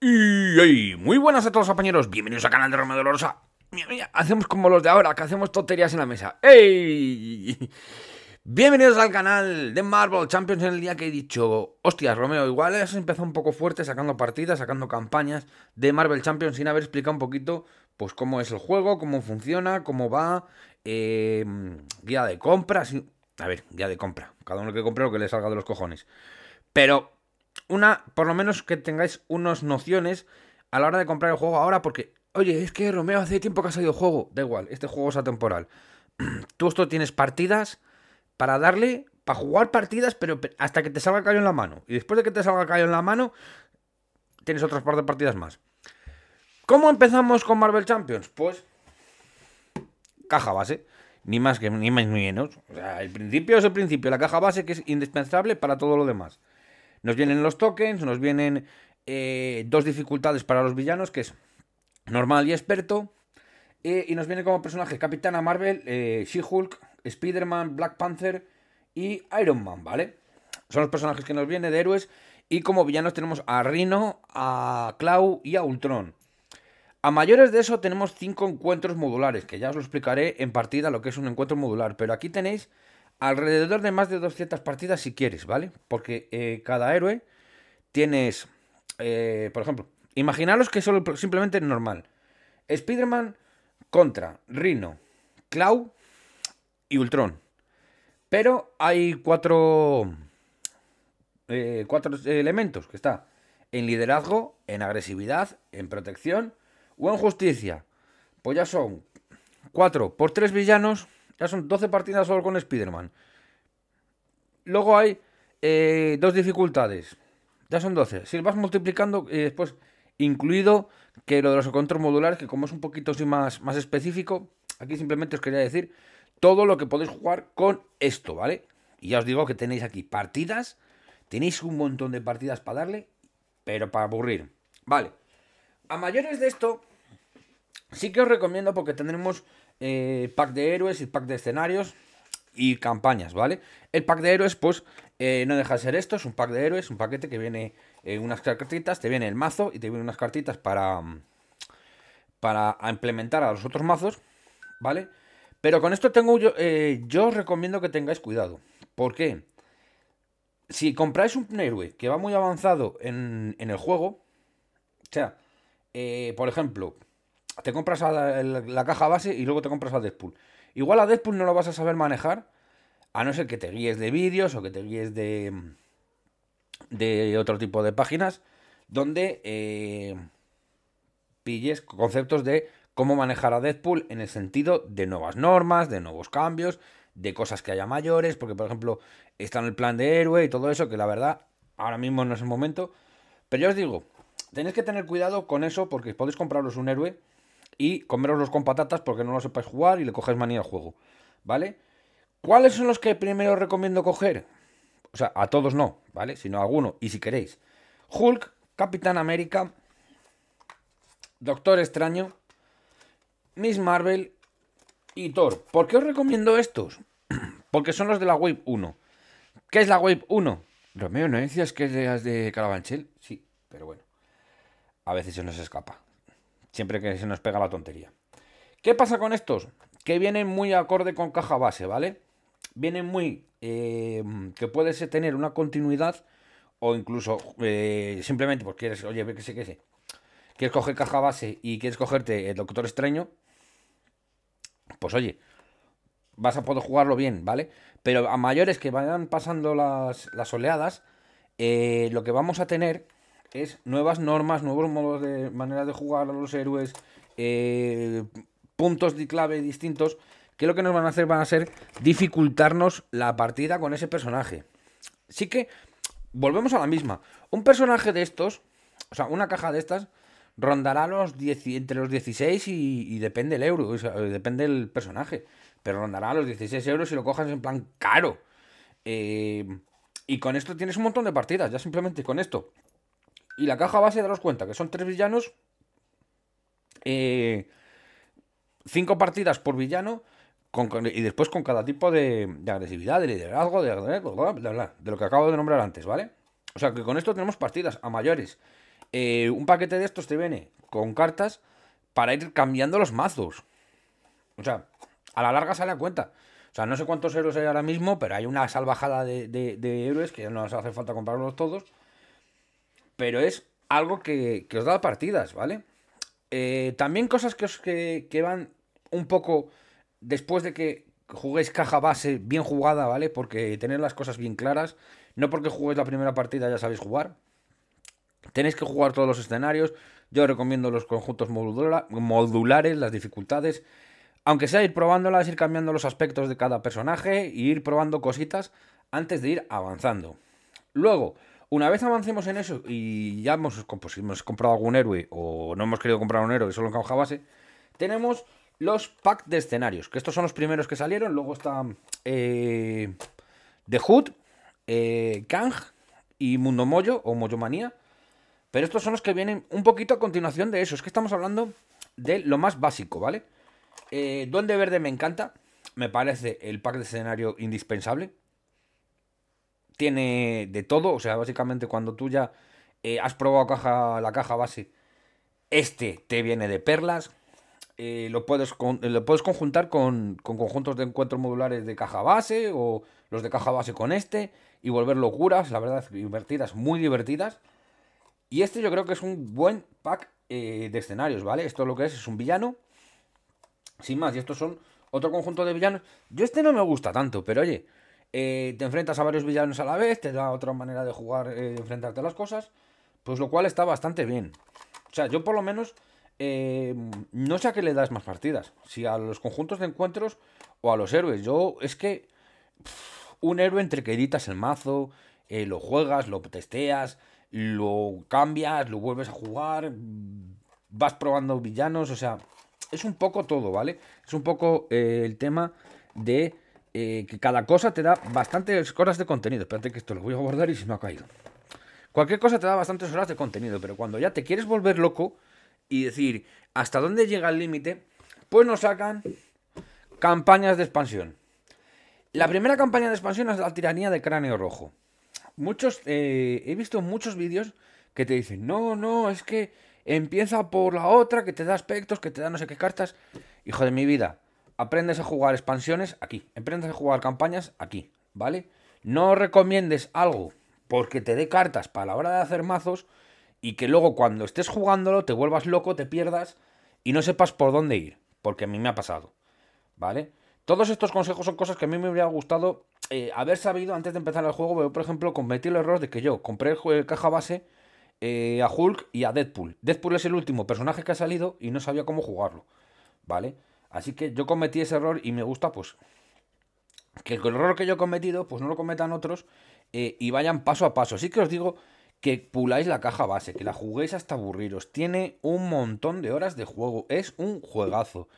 Y muy buenas a todos compañeros, bienvenidos al canal de Romeo Dolorosa. hacemos como los de ahora, que hacemos toterías en la mesa. ¡Ey! Bienvenidos al canal de Marvel Champions en el día que he dicho, hostias, Romeo, igual has empezado un poco fuerte sacando partidas, sacando campañas de Marvel Champions sin haber explicado un poquito pues cómo es el juego, cómo funciona, cómo va, em, guía de compra, a ver, guía de compra, cada uno que compre lo que le salga de los cojones. Pero una, por lo menos que tengáis unas nociones a la hora de comprar el juego ahora, porque, oye, es que Romeo hace tiempo que ha salido juego, da igual, este juego es atemporal. Tú esto tienes partidas para darle, para jugar partidas, pero hasta que te salga callo en la mano. Y después de que te salga callo en la mano, tienes otras par de partidas más. ¿Cómo empezamos con Marvel Champions? Pues caja base, ni más que ni más ni menos. O sea, el principio es el principio, la caja base que es indispensable para todo lo demás. Nos vienen los tokens, nos vienen eh, dos dificultades para los villanos, que es normal y experto. Eh, y nos viene como personajes Capitana Marvel, eh, She-Hulk, Spider-Man, Black Panther y Iron Man, ¿vale? Son los personajes que nos vienen de héroes. Y como villanos tenemos a Rhino, a Clau y a Ultron. A mayores de eso tenemos cinco encuentros modulares, que ya os lo explicaré en partida lo que es un encuentro modular. Pero aquí tenéis alrededor de más de 200 partidas si quieres, ¿vale? Porque eh, cada héroe tienes, eh, por ejemplo, imaginaros que solo simplemente normal. Spider-Man contra Rhino, Cloud y Ultron. Pero hay cuatro, eh, cuatro elementos que está en liderazgo, en agresividad, en protección o en justicia. Pues ya son Cuatro por tres villanos ya son 12 partidas solo con Spider-Man. Luego hay eh, dos dificultades. Ya son 12. Si vas multiplicando, y eh, después incluido que lo de los encuentros modulares, que como es un poquito más, más específico, aquí simplemente os quería decir todo lo que podéis jugar con esto, ¿vale? Y ya os digo que tenéis aquí partidas, tenéis un montón de partidas para darle, pero para aburrir. Vale, a mayores de esto, sí que os recomiendo porque tendremos eh, pack de héroes y pack de escenarios y campañas, ¿vale? El pack de héroes, pues, eh, no deja de ser esto, es un pack de héroes, un paquete que viene eh, unas cartitas, te viene el mazo y te viene unas cartitas para, para implementar a los otros mazos, ¿vale? Pero con esto tengo yo, yo os recomiendo que tengáis cuidado. Porque Si compráis un héroe que va muy avanzado en, en el juego, o sea, por ejemplo, te compras la, caja base y luego te compras a Deadpool. Igual a Deadpool no lo vas a saber manejar, a no ser que te guíes de vídeos o que te guíes de, de otro tipo de páginas, donde eh, pilles conceptos de cómo manejar a Deadpool en el sentido de nuevas normas, de nuevos cambios, de cosas que haya mayores, porque por ejemplo está en el plan de héroe y todo eso, que la verdad ahora mismo no es el momento. Pero yo os digo, tenéis que tener cuidado con eso porque podéis compraros un héroe y comeroslos con patatas porque no lo sepáis jugar y le coges manía al juego, ¿vale? ¿Cuáles son los que primero recomiendo coger? O sea, a todos no, ¿vale? Sino a alguno, y si queréis. Hulk, Capitán América, Doctor Extraño, Miss Marvel y Thor. ¿Por qué os recomiendo estos? Porque son los de la Wave 1. ¿Qué es la Wave 1? Romeo, ¿no decías que es de, de Carabanchel? Sí, pero bueno. A veces se nos escapa siempre que se nos pega la tontería. ¿Qué pasa con estos? Que vienen muy acorde con caja base, ¿vale? Vienen muy... Eh, que puedes tener una continuidad o incluso eh, simplemente pues quieres, oye, que sé, que sé, quieres coger caja base y quieres cogerte el Doctor Extraño, pues oye, vas a poder jugarlo bien, ¿vale? Pero a mayores que vayan pasando las, oleadas, eh, lo que vamos a tener es nuevas normas, nuevos modos de manera de jugar a los héroes, eh, puntos de clave distintos, que lo que nos van a hacer van a ser dificultarnos la partida con ese personaje. Así que volvemos a la misma. Un personaje de estos, o sea, una caja de estas, rondará los 10, entre los 16 y, depende el euro, depende el personaje, pero rondará los 16 euros si lo cojas en plan caro. Eh, y con esto tienes un montón de partidas, ya simplemente con esto. Y la caja base, daros cuenta que son tres villanos. Eh, cinco partidas por villano. y después con cada tipo de, agresividad, de liderazgo, de, lo que acabo de nombrar antes, ¿vale? O sea que con esto tenemos partidas a mayores. Eh, un paquete de estos te viene con cartas para ir cambiando los mazos. O sea, a la larga sale a cuenta. O sea, no sé cuántos héroes hay ahora mismo, pero hay una salvajada de, héroes que no nos hace falta comprarlos todos pero es algo que, os da partidas, ¿vale? Eh, también cosas que, os, que, van un poco después de que juguéis caja base bien jugada, ¿vale? Porque tener las cosas bien claras, no porque juguéis la primera partida ya sabéis jugar. Tenéis que jugar todos los escenarios. Yo recomiendo los conjuntos modulares, las dificultades. Aunque sea ir probándolas, ir cambiando los aspectos de cada personaje e ir probando cositas antes de ir avanzando. Luego, una vez avancemos en eso y ya hemos, pues, hemos comprado algún héroe o no hemos querido comprar un héroe, solo en cauja base, tenemos los packs de escenarios, que estos son los primeros que salieron. Luego están eh, The Hood, eh, Kang y Mundo Moyo o Moyo Manía. Pero estos son los que vienen un poquito a continuación de eso. Es que estamos hablando de lo más básico, ¿vale? Eh, Duende Verde me encanta. Me parece el pack de escenario indispensable tiene de todo. O sea, básicamente cuando tú ya eh, has probado la caja base, este te viene de perlas. Eh, lo, puedes lo puedes conjuntar con, con, conjuntos de encuentros modulares de caja base o los de caja base con este y volver locuras, la verdad, divertidas, muy divertidas. Y este yo creo que es un buen pack eh, de escenarios, ¿vale? Esto lo que es es un villano, sin más, y estos son otro conjunto de villanos. Yo este no me gusta tanto, pero oye, eh, te enfrentas a varios villanos a la vez, te da otra manera de jugar, eh, enfrentarte a las cosas, pues lo cual está bastante bien. O sea, yo por lo menos eh, no sé a qué le das más partidas, si a los conjuntos de encuentros o a los héroes. Yo es que un héroe entre que editas el mazo, lo juegas, lo testeas, lo cambias, lo vuelves a jugar, vas probando villanos, o sea, es un poco todo, ¿vale? Es un poco el tema de eh, que cada cosa te da bastantes horas de contenido. Espérate que esto lo voy a guardar y si no ha caído. Cualquier cosa te da bastantes horas de contenido, pero cuando ya te quieres volver loco y decir hasta dónde llega el límite, pues nos sacan campañas de expansión. La primera campaña de expansión es la tiranía de cráneo rojo. Muchos, eh, he visto muchos vídeos que te dicen, no, no, es que empieza por la otra, que te da aspectos, que te da no sé qué cartas. Hijo de mi vida, aprendes a jugar expansiones aquí, aprendes a jugar campañas aquí, ¿vale? No recomiendes algo porque te dé cartas para la hora de hacer mazos y que luego cuando estés jugándolo te vuelvas loco, te pierdas y no sepas por dónde ir, porque a mí me ha pasado, ¿vale? Todos estos consejos son cosas que a mí me hubiera gustado eh, haber sabido antes de empezar el juego. por ejemplo, cometí el error de que yo compré el caja base eh, a Hulk y a Deadpool. Deadpool es el último personaje que ha salido y no sabía cómo jugarlo, ¿vale? Así que yo cometí ese error y me gusta, pues, que el error que yo he cometido, pues no lo cometan otros eh, y vayan paso a paso. Así que os digo que puláis la caja base, que la juguéis hasta aburriros. Tiene un montón de horas de juego, es un juegazo.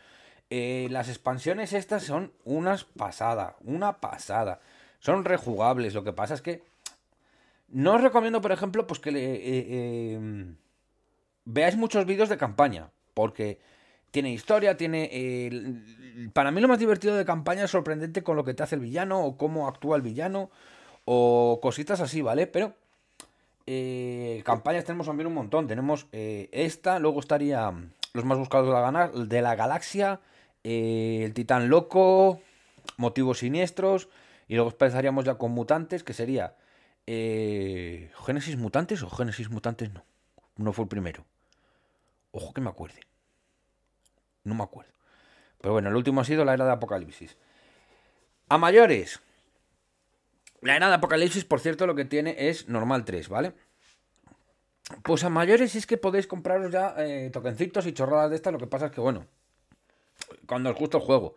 Eh, las expansiones estas son unas pasadas, una pasada. Son rejugables, lo que pasa es que no os recomiendo, por ejemplo, pues que le, eh, mm, veáis muchos vídeos de campaña, porque tiene historia, tiene... Eh, para mí lo más divertido de campaña es sorprendente con lo que te hace el villano o cómo actúa el villano o cositas así, ¿vale? Pero eh, campañas tenemos también un montón. Tenemos eh, esta, luego estaría los más buscados de la, de la galaxia, el titán loco, motivos siniestros y luego empezaríamos ya con mutantes, que sería... ¿Génesis mutantes o Génesis mutantes no? No fue el primero. Ojo que me acuerde. No me acuerdo. Pero bueno, el último ha sido la era de Apocalipsis. A mayores. La era de Apocalipsis, por cierto, lo que tiene es normal 3, ¿vale? Pues a mayores es que podéis compraros ya toquencitos eh, tokencitos y chorradas de estas. Lo que pasa es que, bueno, cuando es justo el juego.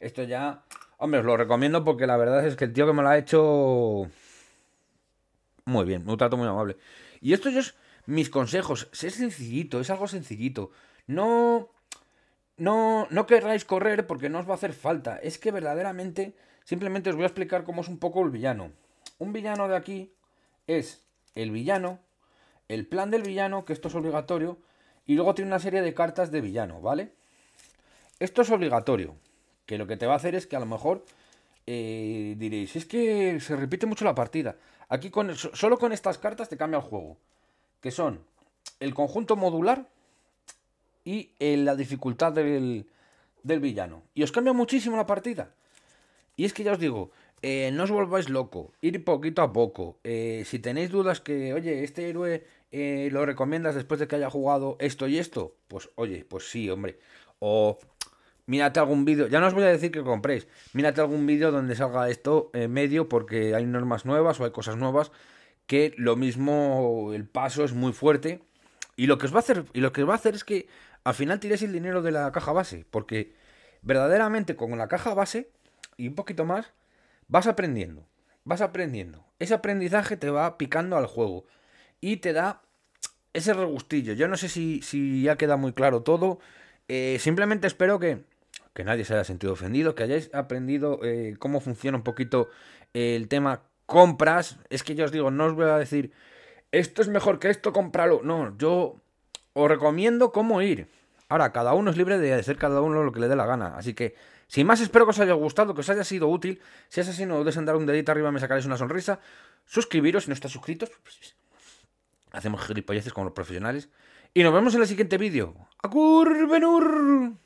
Esto ya. Hombre, os lo recomiendo porque la verdad es que el tío que me lo ha hecho. Muy bien, un trato muy amable. Y esto yo. Es mis consejos. Es sencillito, es algo sencillito. No no, querráis correr porque no os va a hacer falta. Es que verdaderamente, simplemente os voy a explicar cómo es un poco el villano. Un villano de aquí es el villano, el plan del villano, que esto es obligatorio, y luego tiene una serie de cartas de villano, ¿vale? Esto es obligatorio, que lo que te va a hacer es que a lo mejor eh, diréis, es que se repite mucho la partida. Aquí con, solo con estas cartas te cambia el juego, que son el conjunto modular, y eh, la dificultad del, del villano. Y os cambia muchísimo la partida. Y es que ya os digo, eh, no os volváis loco, ir poquito a poco. Eh, si tenéis dudas que, oye, este héroe lo recomiendas después de que haya jugado esto y esto, pues oye, pues sí, hombre. O mírate algún vídeo, ya no os voy a decir que compréis, mírate algún vídeo donde salga esto en medio porque hay normas nuevas o hay cosas nuevas que lo mismo el paso es muy fuerte. Y lo que os va a hacer, y lo que os va a hacer es que al final tiréis el dinero de la caja base, porque verdaderamente con la caja base y un poquito más, vas aprendiendo, vas aprendiendo. Ese aprendizaje te va picando al juego y te da ese regustillo. Yo no sé si, ya queda muy claro todo. Eh, simplemente espero que, que nadie se haya sentido ofendido, que hayáis aprendido eh, cómo funciona un poquito el tema compras. Es que yo os digo, no os voy a decir, esto es mejor que esto, cómpralo. No, yo os recomiendo cómo ir. Ahora, cada uno es libre de hacer cada uno lo que le dé la gana. Así que, sin más, espero que os haya gustado, que os haya sido útil. Si es así, no os un dedito arriba, me sacaréis una sonrisa. Suscribiros si no estáis suscritos. Pues, pues, hacemos gilipolleces como los profesionales. Y nos vemos en el siguiente vídeo. curvenur!